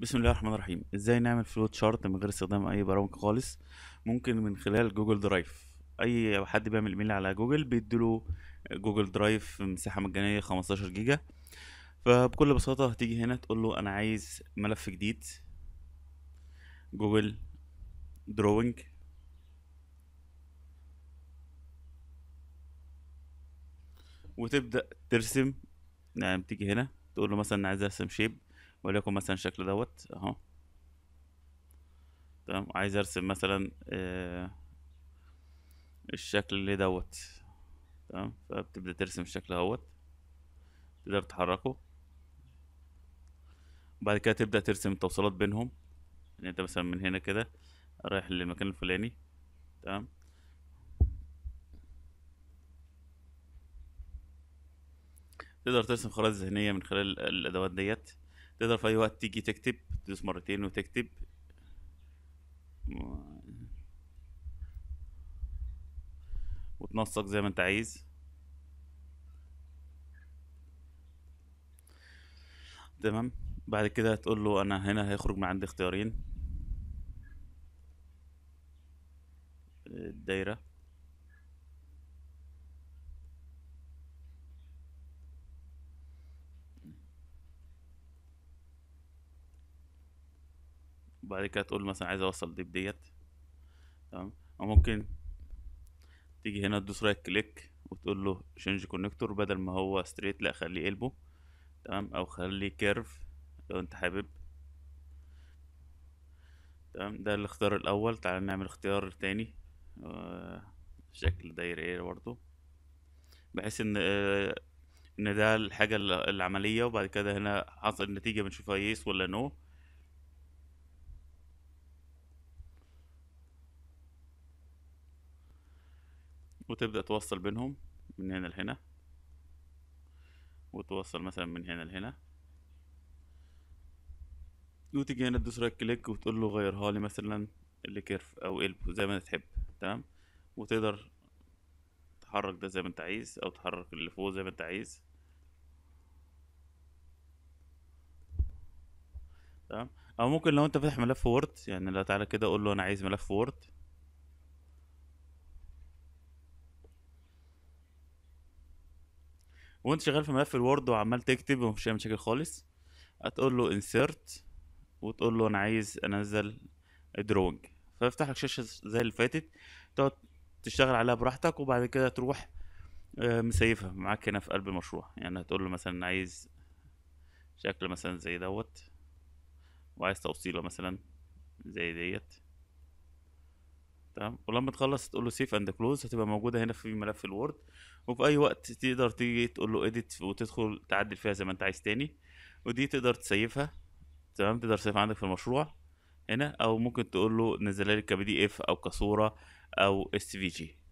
بسم الله الرحمن الرحيم ازاي نعمل فلوت شارت من غير استخدام اي برامج خالص ممكن من خلال جوجل درايف اي حد بيعمل ايميل على جوجل بيديله جوجل درايف مساحه مجانيه 15 جيجا فبكل بساطه هتيجي هنا تقول له انا عايز ملف جديد جوجل دروينج وتبدا ترسم نعم تيجي هنا تقول له مثلا عايز ارسم شيب وليكن مثلا الشكل دوت اهو تمام عايز ارسم مثلا آه، الشكل اللي دوت تمام فبتبدا ترسم الشكل اهوت تقدر تحركه بعد كده تبدا ترسم التوصيلات بينهم يعني انت مثلا من هنا كده رايح للمكان الفلاني تمام تقدر ترسم خرائط ذهنيه من خلال الادوات ديت تقدر في اي وقت تيجي تكتب تدوس مرتين وتكتب وتنسق زي ما انت عايز تمام بعد كده تقول له انا هنا هيخرج من عندي اختيارين الدايره وبعد كده تقول مثلا عايز اوصل ديب ديت تمام او ممكن تيجي هنا تدوس رايت كليك وتقول له شينج كونكتور بدل ما هو ستريت لا خليه البو تمام او خليه كيرف لو انت حابب تمام ده الاختيار الاول تعال نعمل اختيار تاني آه، شكل ايه برضه بحيث ان آه، ان ده الحاجه العمليه وبعد كده هنا حصل النتيجه بنشوفها يس ولا نو وتبدأ توصل بينهم من هنا لهنا وتوصل مثلا من هنا لهنا وتيجي هنا تدوس رايت كليك وتقول له غيرها لي مثلا الكيرف او قلب زي ما انت تحب تمام وتقدر تحرك ده زي ما انت عايز او تحرك اللي فوق زي ما انت عايز تمام او ممكن لو انت فاتح ملف وورد يعني لو تعالى كده قول له انا عايز ملف وورد وانت شغال في ملف الوورد وعمال تكتب ومفيش اي مشاكل خالص هتقول له insert وتقول له انا عايز انزل دروينج فيفتح لك شاشه زي اللي فاتت تقعد تشتغل عليها براحتك وبعد كده تروح آه، مسيفها معاك هنا في قلب المشروع يعني هتقول له مثلا عايز شكل مثلا زي دوت وعايز توصيله مثلا زي ديت تمام ولما تخلص تقول له سيف اند كلوز هتبقى موجوده هنا في ملف الوورد وفي اي وقت تقدر تيجي تقول له اديت وتدخل تعدل فيها زي ما انت عايز تاني ودي تقدر تسيفها تمام تقدر تسيفها عندك في المشروع هنا او ممكن تقول له نزلها لي كبي دي اف او كصوره او اس في جي